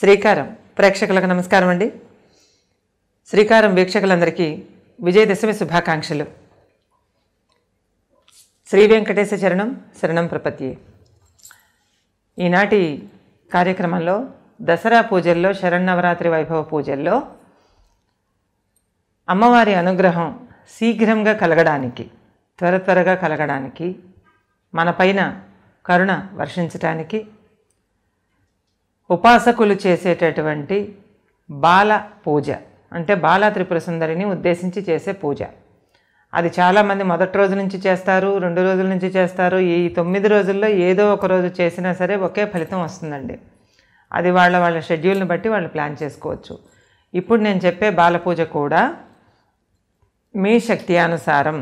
శ్రీకారం ప్రేక్షకులకు నమస్కారం అండి శ్రీకారం వీక్షకులందరికీ విజయదశమి శుభాకాంక్షలు శ్రీ వెంకటేశ చరణం శరణం ప్రపత్తి ఈనాటి కార్యక్రమంలో దసరా పూజల్లో శరన్నవరాత్రి వైభవ పూజల్లో అమ్మవారి అనుగ్రహం శీఘ్రంగా కలగడానికి త్వర త్వరగా కలగడానికి మనపైన కరుణ వర్షించటానికి ఉపాసకులు చేసేటటువంటి బాల పూజ అంటే బాల త్రిపుర సుందరిని ఉద్దేశించి చేసే పూజ అది చాలామంది మొదటి రోజు నుంచి చేస్తారు రెండు రోజుల నుంచి చేస్తారు ఈ తొమ్మిది రోజుల్లో ఏదో ఒక రోజు చేసినా సరే ఒకే ఫలితం వస్తుందండి అది వాళ్ళ వాళ్ళ షెడ్యూల్ని బట్టి వాళ్ళు ప్లాన్ చేసుకోవచ్చు ఇప్పుడు నేను చెప్పే బాలపూజ కూడా మీ శక్తి అనుసారం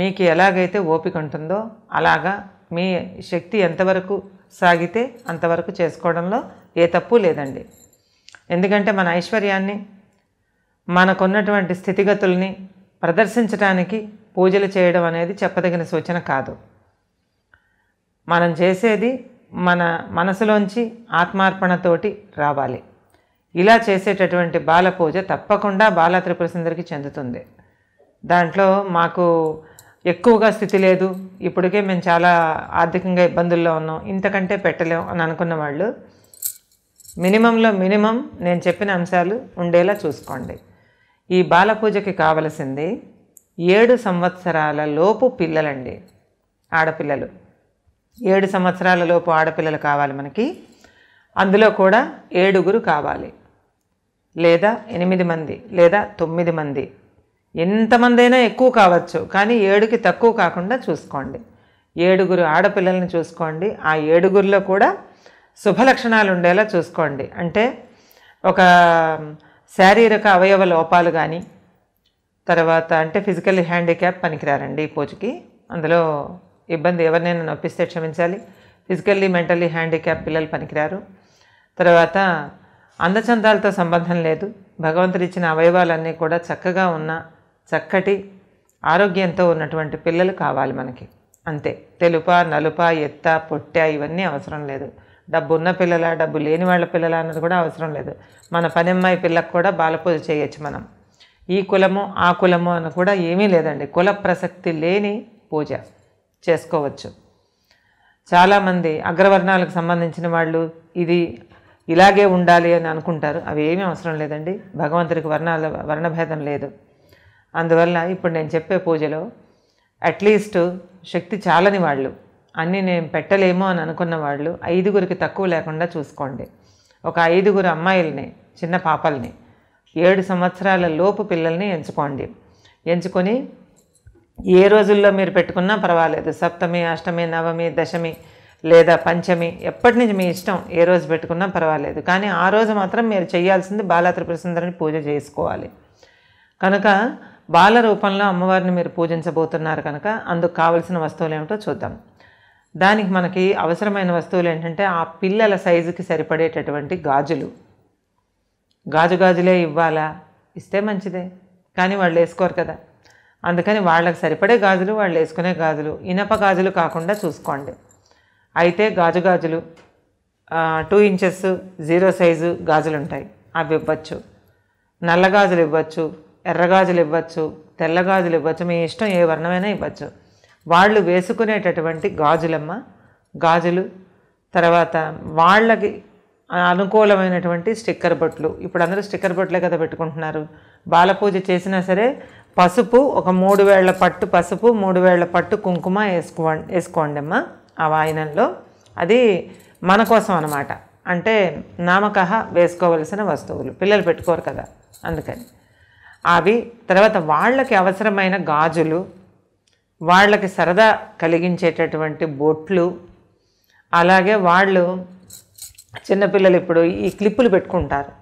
మీకు ఎలాగైతే ఓపిక ఉంటుందో అలాగా మీ శక్తి ఎంతవరకు సాగితే అంతవరకు చేసుకోవడంలో ఏ తప్పు లేదండి ఎందుకంటే మన ఐశ్వర్యాన్ని మనకున్నటువంటి స్థితిగతుల్ని ప్రదర్శించడానికి పూజలు చేయడం అనేది చెప్పదగిన సూచన కాదు మనం చేసేది మన మనసులోంచి ఆత్మార్పణతోటి రావాలి ఇలా చేసేటటువంటి బాల పూజ తప్పకుండా బాల త్రిపుర సుందరికి చెందుతుంది దాంట్లో మాకు ఎక్కువగా స్థితి లేదు ఇప్పటికే మేము చాలా ఆర్థికంగా ఇబ్బందుల్లో ఉన్నాం ఇంతకంటే పెట్టలేం అని అనుకున్న వాళ్ళు మినిమంలో మినిమం నేను చెప్పిన అంశాలు ఉండేలా చూసుకోండి ఈ బాలపూజకి కావలసింది ఏడు సంవత్సరాల లోపు పిల్లలండి ఆడపిల్లలు ఏడు సంవత్సరాల లోపు ఆడపిల్లలు కావాలి మనకి అందులో కూడా ఏడుగురు కావాలి లేదా ఎనిమిది మంది లేదా తొమ్మిది మంది ఎంతమందైనా ఎక్కువ కావచ్చు కానీ ఏడుకి తక్కువ కాకుండా చూసుకోండి ఏడుగురు ఆడపిల్లల్ని చూసుకోండి ఆ ఏడుగురిలో కూడా శుభలక్షణాలు ఉండేలా చూసుకోండి అంటే ఒక శారీరక అవయవ లోపాలు కానీ తర్వాత అంటే ఫిజికల్ హ్యాండిక్యాప్ పనికిరారండి ఈ పూజకి అందులో ఇబ్బంది ఎవరినైనా నొప్పిస్తే క్షమించాలి ఫిజికల్లీ మెంటల్లీ హ్యాండిక్యాప్ పిల్లలు పనికిరారు తర్వాత అందచందాలతో సంబంధం లేదు భగవంతుడిచ్చిన అవయవాలన్నీ కూడా చక్కగా ఉన్న చక్కటి ఆరోగ్యంతో ఉన్నటువంటి పిల్లలు కావాలి మనకి అంతే తెలుప నలుప ఎత్త పొట్ట ఇవన్నీ అవసరం లేదు డబ్బు ఉన్న పిల్లల డబ్బు లేని వాళ్ళ పిల్లల అన్నది కూడా అవసరం లేదు మన పనిమ్మాయి పిల్లకు కూడా బాలపూజ చేయొచ్చు మనం ఈ కులము ఆ కులము అని కూడా ఏమీ లేదండి కుల ప్రసక్తి లేని పూజ చేసుకోవచ్చు చాలామంది అగ్రవర్ణాలకు సంబంధించిన వాళ్ళు ఇది ఇలాగే ఉండాలి అని అనుకుంటారు అవి ఏమీ అవసరం లేదండి భగవంతుడికి వర్ణాల వర్ణభేదం లేదు అందువల్ల ఇప్పుడు నేను చెప్పే పూజలో అట్లీస్ట్ శక్తి చాలని వాళ్ళు అన్నీ నేను పెట్టలేమో అని అనుకున్న వాళ్ళు ఐదుగురికి తక్కువ లేకుండా చూసుకోండి ఒక ఐదుగురు అమ్మాయిల్ని చిన్న పాపల్ని ఏడు సంవత్సరాల లోపు పిల్లల్ని ఎంచుకోండి ఎంచుకొని ఏ రోజుల్లో మీరు పెట్టుకున్నా పర్వాలేదు సప్తమి అష్టమి నవమి దశమి లేదా పంచమి ఎప్పటి నుంచి మీ ఇష్టం ఏ రోజు పెట్టుకున్నా పర్వాలేదు కానీ ఆ రోజు మాత్రం మీరు చేయాల్సింది బాలా సుందరిని పూజ చేసుకోవాలి కనుక బాల రూపంలో అమ్మవారిని మీరు పూజించబోతున్నారు కనుక అందుకు కావలసిన వస్తువులు ఏమిటో చూద్దాం దానికి మనకి అవసరమైన వస్తువులు ఏంటంటే ఆ పిల్లల సైజుకి సరిపడేటటువంటి గాజులు గాజు గాజులే ఇవ్వాలా ఇస్తే మంచిదే కానీ వాళ్ళు వేసుకోరు కదా అందుకని వాళ్ళకి సరిపడే గాజులు వాళ్ళు వేసుకునే గాజులు ఇనప గాజులు కాకుండా చూసుకోండి అయితే గాజు గాజులు టూ ఇంచెస్ జీరో సైజు గాజులు ఉంటాయి అవి ఇవ్వచ్చు నల్ల గాజులు ఇవ్వచ్చు ఎర్రగాజులు ఇవ్వచ్చు తెల్లగాజులు ఇవ్వచ్చు మీ ఇష్టం ఏ వర్ణమైనా ఇవ్వచ్చు వాళ్ళు వేసుకునేటటువంటి గాజులమ్మ గాజులు తర్వాత వాళ్ళకి అనుకూలమైనటువంటి స్టిక్కర్ బొట్లు ఇప్పుడు అందరూ స్టిక్కర్ బొట్లే కదా పెట్టుకుంటున్నారు బాలపూజ చేసినా సరే పసుపు ఒక మూడు వేళ్ల పట్టు పసుపు మూడు వేళ్ల పట్టు కుంకుమ వేసుకో వేసుకోండి అమ్మ ఆ వాయినంలో అది మన కోసం అనమాట అంటే నామకహ వేసుకోవలసిన వస్తువులు పిల్లలు పెట్టుకోరు కదా అందుకని అవి తర్వాత వాళ్ళకి అవసరమైన గాజులు వాళ్ళకి సరదా కలిగించేటటువంటి బొట్లు అలాగే వాళ్ళు చిన్నపిల్లలు ఇప్పుడు ఈ క్లిప్పులు పెట్టుకుంటారు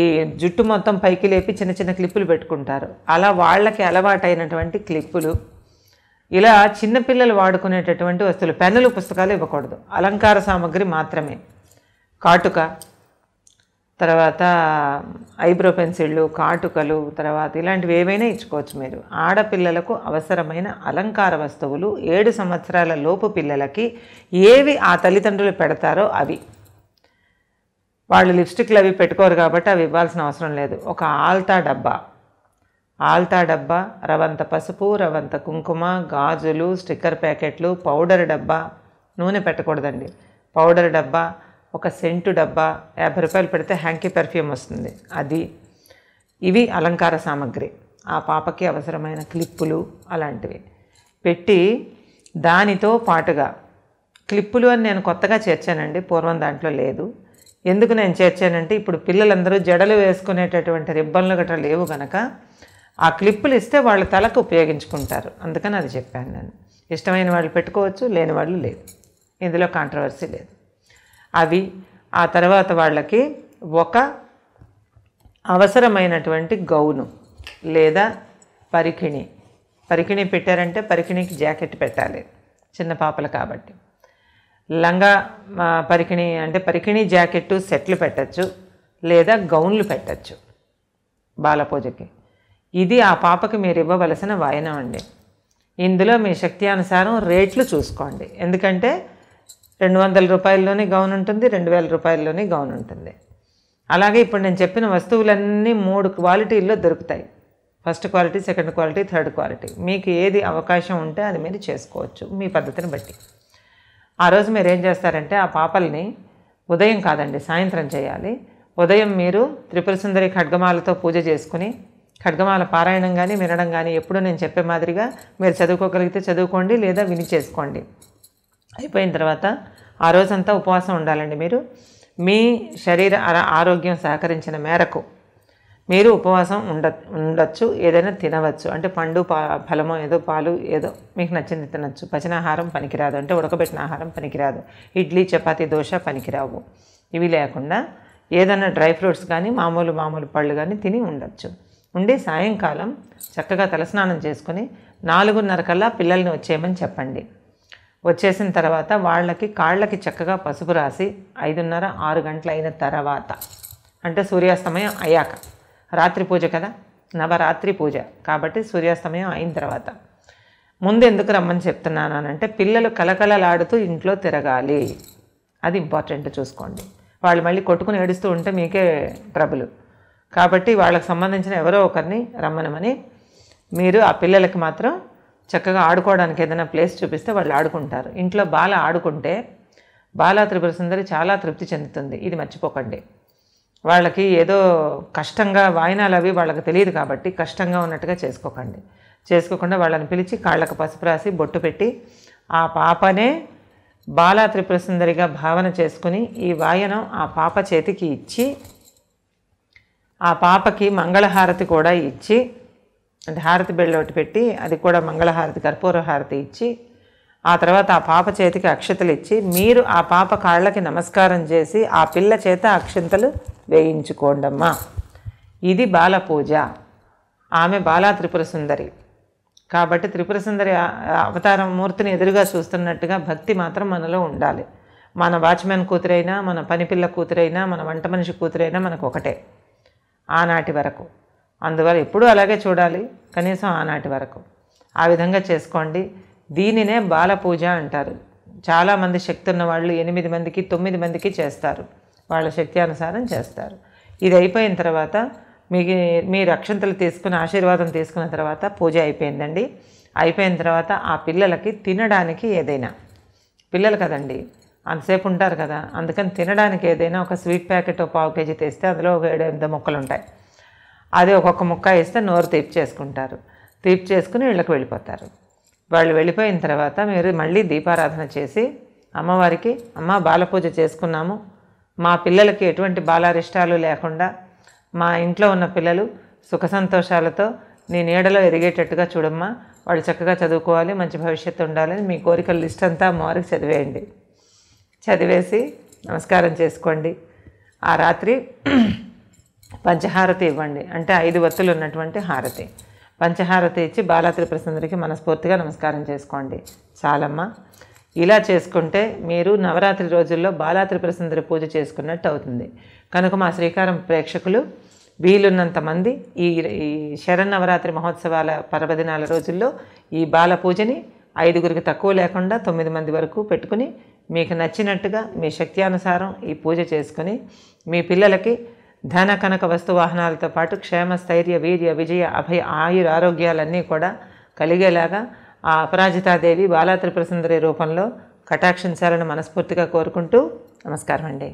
ఈ జుట్టు మొత్తం పైకి లేపి చిన్న చిన్న క్లిప్పులు పెట్టుకుంటారు అలా వాళ్ళకి అలవాటైనటువంటి క్లిప్పులు ఇలా చిన్నపిల్లలు వాడుకునేటటువంటి వస్తువులు పెన్నులు పుస్తకాలు ఇవ్వకూడదు అలంకార సామాగ్రి మాత్రమే కాటుక తర్వాత ఐబ్రో పెన్సిళ్ళు కాటుకలు తర్వాత ఇలాంటివి ఏవైనా ఇచ్చుకోవచ్చు మీరు ఆడపిల్లలకు అవసరమైన అలంకార వస్తువులు ఏడు సంవత్సరాల లోపు పిల్లలకి ఏవి ఆ తల్లిదండ్రులు పెడతారో అవి వాళ్ళు లిప్స్టిక్లు అవి పెట్టుకోరు కాబట్టి అవి ఇవ్వాల్సిన అవసరం లేదు ఒక ఆల్తా డబ్బా ఆల్తా డబ్బా రవంత పసుపు రవంత కుంకుమ గాజులు స్టిక్కర్ ప్యాకెట్లు పౌడర్ డబ్బా నూనె పెట్టకూడదండి పౌడర్ డబ్బా ఒక సెంటు డబ్బా యాభై రూపాయలు పెడితే హ్యాంకీ పెర్ఫ్యూమ్ వస్తుంది అది ఇవి అలంకార సామాగ్రి ఆ పాపకి అవసరమైన క్లిప్పులు అలాంటివి పెట్టి దానితో పాటుగా క్లిప్పులు అని నేను కొత్తగా చేర్చానండి పూర్వం దాంట్లో లేదు ఎందుకు నేను చేర్చానంటే ఇప్పుడు పిల్లలందరూ జడలు వేసుకునేటటువంటి రిబ్బన్లు గట్రా లేవు గనక ఆ క్లిప్పులు ఇస్తే వాళ్ళ తలకు ఉపయోగించుకుంటారు అందుకని అది చెప్పాను నేను ఇష్టమైన వాళ్ళు పెట్టుకోవచ్చు లేని వాళ్ళు లేదు ఇందులో కాంట్రవర్సీ లేదు అవి ఆ తర్వాత వాళ్ళకి ఒక అవసరమైనటువంటి గౌను లేదా పరికిణి పరికిణి పెట్టారంటే పరికిణికి జాకెట్ పెట్టాలి చిన్న పాపలు కాబట్టి లంగా పరికిణి అంటే పరికిణి జాకెట్ సెట్లు పెట్టచ్చు లేదా గౌన్లు పెట్టచ్చు బాలపూజకి ఇది ఆ పాపకి మీరు ఇవ్వవలసిన వాయనం అండి ఇందులో మీ శక్తి అనుసారం రేట్లు చూసుకోండి ఎందుకంటే రెండు వందల రూపాయల్లోనే గౌన్ ఉంటుంది రెండు వేల రూపాయల్లోనే గౌన్ ఉంటుంది అలాగే ఇప్పుడు నేను చెప్పిన వస్తువులన్నీ మూడు క్వాలిటీల్లో దొరుకుతాయి first quality second quality third quality మీకు ఏది అవకాశం ఉంటే అది మీరు చేసుకోవచ్చు మీ పద్ధతిని బట్టి ఆ రోజు మీరు ఏం చేస్తారంటే ఆ పాపల్ని ఉదయం కాదండి సాయంత్రం చేయాలి ఉదయం మీరు త్రిపుర సుందరి ఖడ్గమాలతో పూజ చేసుకుని ఖడ్గమాల పారాయణం కానీ వినడం కానీ ఎప్పుడూ నేను చెప్పే మాదిరిగా మీరు చదువుకోగలిగితే చదువుకోండి లేదా విని చేసుకోండి అయిపోయిన తర్వాత ఆ రోజంతా ఉపవాసం ఉండాలండి మీరు మీ శరీర ఆరోగ్యం సహకరించిన మేరకు మీరు ఉపవాసం ఉండ ఉండొచ్చు ఏదైనా తినవచ్చు అంటే పండు పా ఫలము ఏదో పాలు ఏదో మీకు నచ్చింది తినచ్చు పచనాహారం పనికిరాదు అంటే ఉడకబెట్టిన ఆహారం పనికిరాదు ఇడ్లీ చపాతి దోశ పనికిరావు ఇవి లేకుండా ఏదైనా డ్రై ఫ్రూట్స్ కానీ మామూలు మామూలు పళ్ళు కానీ తిని ఉండొచ్చు ఉండి సాయంకాలం చక్కగా తలస్నానం చేసుకుని నాలుగున్నర కల్లా పిల్లల్ని వచ్చేయమని చెప్పండి వచ్చేసిన తర్వాత వాళ్ళకి కాళ్ళకి చక్కగా పసుపు రాసి ఐదున్నర ఆరు గంటలు అయిన తర్వాత అంటే సూర్యాస్తమయం అయ్యాక రాత్రి పూజ కదా నవరాత్రి పూజ కాబట్టి సూర్యాస్తమయం అయిన తర్వాత ముందు ఎందుకు రమ్మని చెప్తున్నాను అనంటే పిల్లలు కలకలలాడుతూ ఇంట్లో తిరగాలి అది ఇంపార్టెంట్ చూసుకోండి వాళ్ళు మళ్ళీ కొట్టుకుని ఏడుస్తూ ఉంటే మీకే ట్రబుల్ కాబట్టి వాళ్ళకి సంబంధించిన ఎవరో ఒకరిని రమ్మనమని మీరు ఆ పిల్లలకి మాత్రం చక్కగా ఆడుకోవడానికి ఏదైనా ప్లేస్ చూపిస్తే వాళ్ళు ఆడుకుంటారు ఇంట్లో బాల ఆడుకుంటే బాల త్రిపుర సుందరి చాలా తృప్తి చెందుతుంది ఇది మర్చిపోకండి వాళ్ళకి ఏదో కష్టంగా వాయినాలు అవి వాళ్ళకి తెలియదు కాబట్టి కష్టంగా ఉన్నట్టుగా చేసుకోకండి చేసుకోకుండా వాళ్ళని పిలిచి కాళ్ళకు పసుపు రాసి బొట్టు పెట్టి ఆ పాపనే బాలా త్రిపుర సుందరిగా భావన చేసుకుని ఈ వాయనం ఆ పాప చేతికి ఇచ్చి ఆ పాపకి మంగళహారతి కూడా ఇచ్చి అంటే హారతి బెళ్ళ ఒకటి పెట్టి అది కూడా మంగళహారతి కర్పూర హారతి ఇచ్చి ఆ తర్వాత ఆ పాప చేతికి అక్షతలు ఇచ్చి మీరు ఆ పాప కాళ్ళకి నమస్కారం చేసి ఆ పిల్ల చేత అక్షింతలు వేయించుకోండమ్మా ఇది బాల పూజ ఆమె బాల త్రిపుర సుందరి కాబట్టి త్రిపుర సుందరి అవతారం మూర్తిని ఎదురుగా చూస్తున్నట్టుగా భక్తి మాత్రం మనలో ఉండాలి మన వాచ్మెన్ కూతురైనా మన పనిపిల్ల కూతురైనా మన వంట మనిషి కూతురైనా మనకు ఒకటే ఆనాటి వరకు అందువల్ల ఎప్పుడూ అలాగే చూడాలి కనీసం ఆనాటి వరకు ఆ విధంగా చేసుకోండి దీనినే బాల పూజ అంటారు చాలామంది శక్తి ఉన్న వాళ్ళు ఎనిమిది మందికి తొమ్మిది మందికి చేస్తారు వాళ్ళ శక్తి అనుసారం చేస్తారు ఇది అయిపోయిన తర్వాత మీ మీ అక్షంతలు తీసుకుని ఆశీర్వాదం తీసుకున్న తర్వాత పూజ అయిపోయిందండి అయిపోయిన తర్వాత ఆ పిల్లలకి తినడానికి ఏదైనా పిల్లలు కదండి అంతసేపు ఉంటారు కదా అందుకని తినడానికి ఏదైనా ఒక స్వీట్ ప్యాకెట్ పావు కేజీ తెస్తే అందులో ఒక ఏడు ఎనిమిది ముక్కలు ఉంటాయి అది ఒక్కొక్క ముక్క వేస్తే నోరు తీపి చేసుకుంటారు తీపి చేసుకుని వీళ్ళకి వెళ్ళిపోతారు వాళ్ళు వెళ్ళిపోయిన తర్వాత మీరు మళ్ళీ దీపారాధన చేసి అమ్మవారికి అమ్మ బాలపూజ చేసుకున్నాము మా పిల్లలకి ఎటువంటి బాలారిష్టాలు లేకుండా మా ఇంట్లో ఉన్న పిల్లలు సుఖ సంతోషాలతో నీ నీడలో ఎరిగేటట్టుగా చూడమ్మా వాళ్ళు చక్కగా చదువుకోవాలి మంచి భవిష్యత్తు ఉండాలని మీ కోరికల లిస్ట్ అంతా అమ్మవారికి చదివేయండి చదివేసి నమస్కారం చేసుకోండి ఆ రాత్రి పంచహారతి ఇవ్వండి అంటే ఐదు వత్తులు ఉన్నటువంటి హారతి పంచహారతి ఇచ్చి బాలాత్రి ప్రసందరికి మనస్ఫూర్తిగా నమస్కారం చేసుకోండి చాలమ్మ ఇలా చేసుకుంటే మీరు నవరాత్రి రోజుల్లో బాలాత్రి ప్రసందరి పూజ చేసుకున్నట్టు అవుతుంది కనుక మా శ్రీకారం ప్రేక్షకులు వీలున్నంత మంది ఈ శరన్నవరాత్రి మహోత్సవాల పర్వదినాల రోజుల్లో ఈ బాల పూజని ఐదుగురికి తక్కువ లేకుండా తొమ్మిది మంది వరకు పెట్టుకుని మీకు నచ్చినట్టుగా మీ శక్తి అనుసారం ఈ పూజ చేసుకుని మీ పిల్లలకి ధన కనక వస్తు వాహనాలతో పాటు క్షేమ స్థైర్య వీర్య విజయ అభయ ఆయుర ఆరోగ్యాలన్నీ కూడా కలిగేలాగా ఆ అపరాజితాదేవి బాలా రూపంలో కటాక్షించాలని మనస్ఫూర్తిగా కోరుకుంటూ నమస్కారం అండి